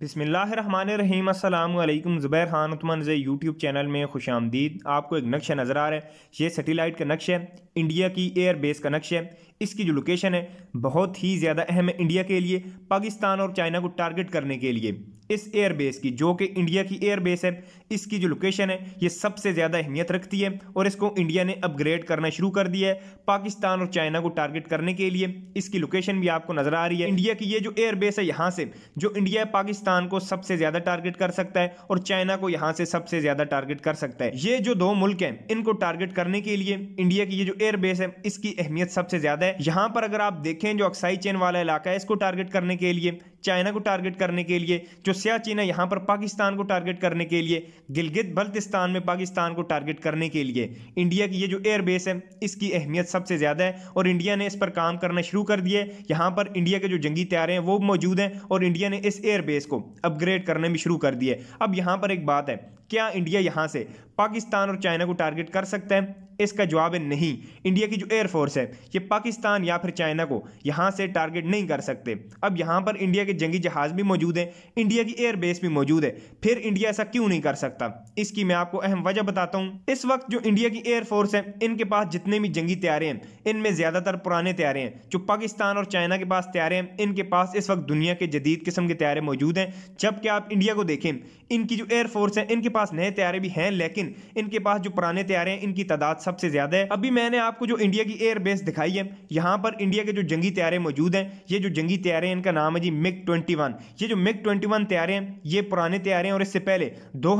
बिसमीम अल्लाम Zubair Khan Uthman YouTube channel में खुश आमदीद आपको एक नक्शा नज़र आ रहा है ये सेटेलाइट का नक्शा है इंडिया की एयर बेस का नक्शा है इसकी जो लोकेशन है बहुत ही ज़्यादा अहम है इंडिया के लिए पाकिस्तान और चाइना को टारगेट करने के लिए इस एयरबेस की जो कि इंडिया की एयरबेस है इसकी जो लोकेशन है ये सबसे ज़्यादा अहमियत रखती है और इसको इंडिया ने अपग्रेड करना शुरू कर दिया है पाकिस्तान और चाइना को टारगेट करने के लिए इसकी लोकेशन भी आपको नज़र आ रही है इंडिया की ये जो एयरबेस है यहाँ से जो इंडिया पाकिस्तान को सबसे ज़्यादा टारगेट कर सकता है और चाइना को यहाँ से सबसे ज़्यादा टारगेट कर सकता है ये जो दो मुल्क हैं इनको टारगेट करने के लिए इंडिया की ये जो एयरबेस है इसकी अहमियत सबसे ज़्यादा है यहाँ पर अगर आप देखें जो अक्साई चेन वाला इलाका है इसको टारगेट करने के लिए चाइना को टारगेट करने के लिए जो सियाचिन है यहाँ पर पाकिस्तान को टारगेट करने के लिए गिलगित बल्तिस्तान में पाकिस्तान को टारगेट करने के लिए इंडिया की ये जो एयरबेस है इसकी अहमियत सबसे ज़्यादा है और इंडिया ने इस पर काम करना शुरू कर दिया है यहाँ पर इंडिया के जो जंगी तैयारे हैं वो मौजूद हैं और इंडिया ने इस एयरबेस को अपग्रेड करने में शुरू कर दिया है अब यहाँ पर एक बात है क्या इंडिया यहाँ से पाकिस्तान और चाइना को टारगेट कर सकता है इसका जवाब है नहीं इंडिया की जो एयरफोर्स है ये पाकिस्तान या फिर चाइना को यहाँ से टारगेट नहीं कर सकते अब यहाँ पर इंडिया के जंगी जहाज़ भी मौजूद हैं इंडिया की एयरबेस भी मौजूद है फिर इंडिया ऐसा क्यों नहीं कर सकता इसकी मैं आपको अहम वजह बताता हूँ इस वक्त जो इंडिया की एयरफोर्स है इनके पास जितने भी जंगी तैयारे हैं इनमें ज़्यादातर पुराने तैयारे हैं जो पाकिस्तान और चाइना के पास तैयारे हैं इनके पास इस वक्त दुनिया के जदीद किस्म के तैयारे मौजूद हैं जबकि आप इंडिया को देखें इनकी जो एयरफोर्स है इनके पास नए त्यारे भी हैं लेकिन इनके पास जो पुराने त्यारे हैं इनकी तादाद सबसे ज्यादा है अभी मैंने आपको जो इंडिया की एयरबेस दिखाई है यहाँ पर इंडिया के जो जंगी तैयारे मौजूद हैं ये जो जंगी हैं इनका नाम है जी मिग ट्वेंटी ये जो मिग ट्वेंटी त्यारे हैं ये पुराने तैयारे हैं और इससे पहले दो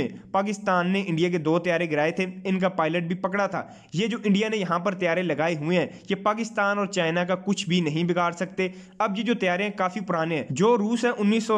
में पाकिस्तान ने इंडिया के दो त्यारे गिराए थे इनका पायलट भी पकड़ा था ये जो इंडिया ने यहाँ पर त्यारे लगाए हुए हैं ये पाकिस्तान और चाइना का कुछ भी नहीं बिगाड़ सकते अब ये जो त्यारे हैं काफी पुराने हैं जो रूस है उन्नीस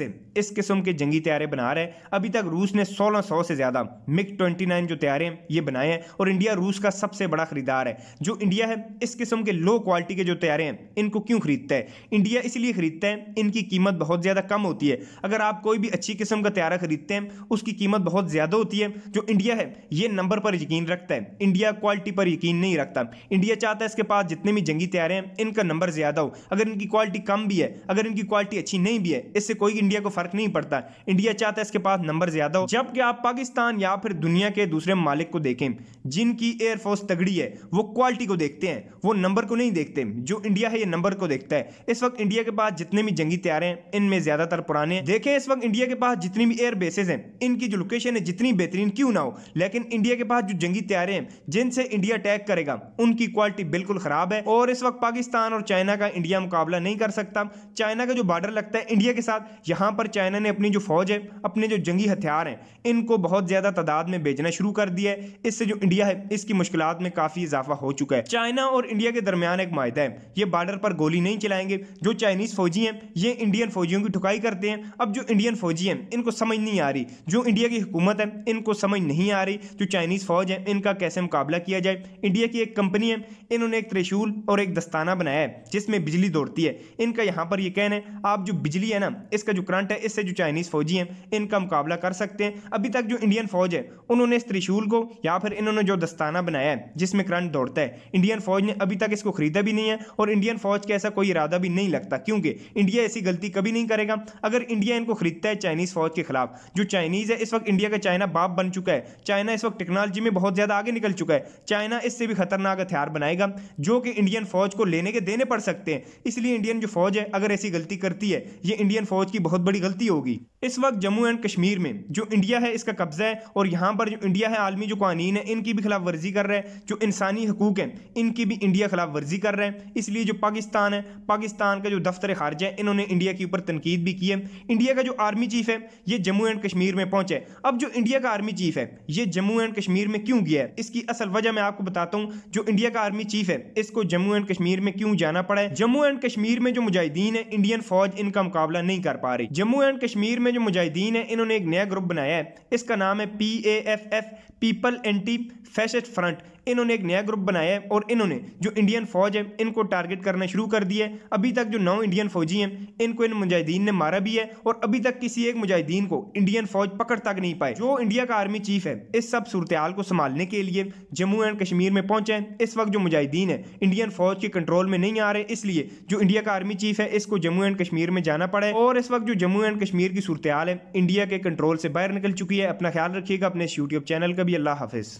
से इस किस्म के जंगी त्यारे बना रहे हैं अभी तक रूस रूस ने 1600 से ज़्यादा मिग 29 जो तैयार हैं ये बनाए हैं और इंडिया रूस का सबसे बड़ा खरीदार है जो इंडिया है इस किस्म के लो क्वालिटी के जो तैयारे हैं इनको क्यों खरीदता है इंडिया इसलिए खरीदता है इनकी कीमत बहुत ज़्यादा कम होती है अगर आप कोई भी अच्छी किस्म का तैयारा खरीदते हैं उसकी कीमत बहुत ज़्यादा होती है जो इंडिया है ये नंबर पर यकीन रखता है इंडिया क्वालिटी पर यकीन नहीं रखता इंडिया चाहता है इसके पास जितने भी जंगी तैयारे हैं इनका नंबर ज़्यादा हो अगर इनकी क्वालिटी कम भी है अगर इनकी क्वालिटी अच्छी नहीं भी है इससे कोई इंडिया को फर्क नहीं पड़ता इंडिया चाहता है इसके पास नंबर ज़्यादा ज़्यादा हो जबकि आप पाकिस्तान या फिर दुनिया के दूसरे मालिक को देखें जिनकी एयरफोर्स तगड़ी है वो क्वालिटी को देखते हैं वो नंबर को नहीं देखते जो इंडिया है ये नंबर को देखता है इस वक्त इंडिया के पास जितने भी जंगी तैयार हैं इनमें ज़्यादातर पुराने देखें इस वक्त इंडिया के पास जितनी भी एयर बेसेस हैं इनकी जो लोकेशन है जितनी बेहतरीन क्यों ना हो लेकिन इंडिया के पास जो जंगी तैयार हैं जिनसे इंडिया अटैक करेगा उनकी क्वालिटी बिल्कुल खराब है और इस वक्त पाकिस्तान और चाइना का इंडिया मुकाबला नहीं कर सकता चाइना का जो बॉर्डर लगता है इंडिया के साथ यहाँ पर चाइना ने अपनी जो फौज है अपने जो जंगी हथियार तैयार हैं इनको बहुत ज़्यादा तादाद में बेचना शुरू कर दिया है इससे जो इंडिया है इसकी मुश्किल में काफ़ी इजाफा हो चुका है चाइना और इंडिया के दरमियान एक माहदा है ये बार्डर पर गोली नहीं चलाएंगे जो चाइनीज़ फौजी हैं ये इंडियन फौजियों की ठुकाई करते हैं अब जो इंडियन फौजी हैं इनको समझ नहीं आ रही जो इंडिया की हुकूमत है इनको समझ नहीं आ रही जो चाइनीज़ फौज है इनका कैसे मुकाबला किया जाए इंडिया की एक कंपनी है इन्होंने एक त्रिशूल और एक दस्ताना बनाया है जिसमें बिजली दौड़ती है इनका यहाँ पर यह कहना है आप जो बिजली है ना इसका जो करंट है इससे जो चाइनीज़ फौजी हैं इनका मुकाबला कर सकते सकते हैं अभी तक जो इंडियन फौज है उन्होंने इस त्रिशूल को या फिर इन्होंने जो दस्ताना बनाया है जिसमें करंट दौड़ता है इंडियन फौज ने अभी तक इसको खरीदा भी नहीं है और इंडियन फौज का ऐसा कोई इरादा भी नहीं लगता क्योंकि इंडिया ऐसी गलती कभी नहीं करेगा अगर इंडिया इनको खरीदता है चाइनीज़ फौज के खिलाफ जो चाइनीज़ है इस वक्त इंडिया का चाइना बाप बन चुका है चाइना इस वक्त टेक्नोलॉजी में बहुत ज़्यादा आगे निकल चुका है चाइना इससे भी खतरनाक हथियार बनाएगा जो कि इंडियन फौज को लेने के देने पड़ सकते हैं इसलिए इंडियन जो फौज है अगर ऐसी गलती करती है ये इंडियन फौज की बहुत बड़ी गलती होगी इस वक्त जम्मू एंड कश्मीर में जो जो इंडिया है इसका कब्ज़ा है और यहाँ पर जो इंडिया है आलमी जो कानून है इनकी भी खिलाफ वर्जी कर रहा है जो इंसानी हकूक हैं इनकी भी इंडिया खिलाफ वर्जी कर रहे हैं इसलिए जो पाकिस्तान है पाकिस्तान का जो दफ्तर खारजा है इन्होंने इंडिया के ऊपर तनकीद भी की है इंडिया का जो आर्मी चीफ है ये जम्मू एंड कश्मीर में पहुंचे अब जो इंडिया का आर्मी चीफ है ये जम्मू एंड कश्मीर में क्यों गया है इसकी असल वजह मैं आपको बताता हूँ जो इंडिया का आर्मी चीफ है इसको जम्मू एंड कश्मीर में क्यों जाना पड़ा है जम्मू एंड कश्मीर में जो मुजाहिदीन है इंडियन फौज इनका मुकाबला नहीं कर पा रही जम्मू एंड कश्मीर में जो मुजाहिदीन है इन्होंने एक नया ग्रुप बनाया है इसका नाम है P A F F people anti fascist front इन्होंने एक नया ग्रुप बनाया है और इन्होंने जो इंडियन फौज है इनको टारगेट करना शुरू कर दिया है अभी तक जो नौ इंडियन फौजी हैं इनको इन मुजाहिदीन ने मारा भी है और अभी तक किसी एक मुजाहिदीन को इंडियन फौज पकड़ तक नहीं पाए जो इंडिया का आर्मी चीफ है इस सब सूरत को संभालने के लिए जम्मू एंड कश्मीर में पहुंचे हैं इस वक्त जो मुजाहिदीन है इंडियन फौज के कंट्रोल में नहीं आ रहे इसलिए जो इंडिया का आर्मी चीफ है इसको जम्मू एंड कश्मीर में जाना पड़ा है और इस वक्त जो जम्मू एंड कश्मीर की सूरत है इंडिया के कंट्रोल से बाहर निकल चुकी है अपना ख्याल रखिएगा अपने इस यूट्यूब चैनल का भी अल्लाह हाफिज़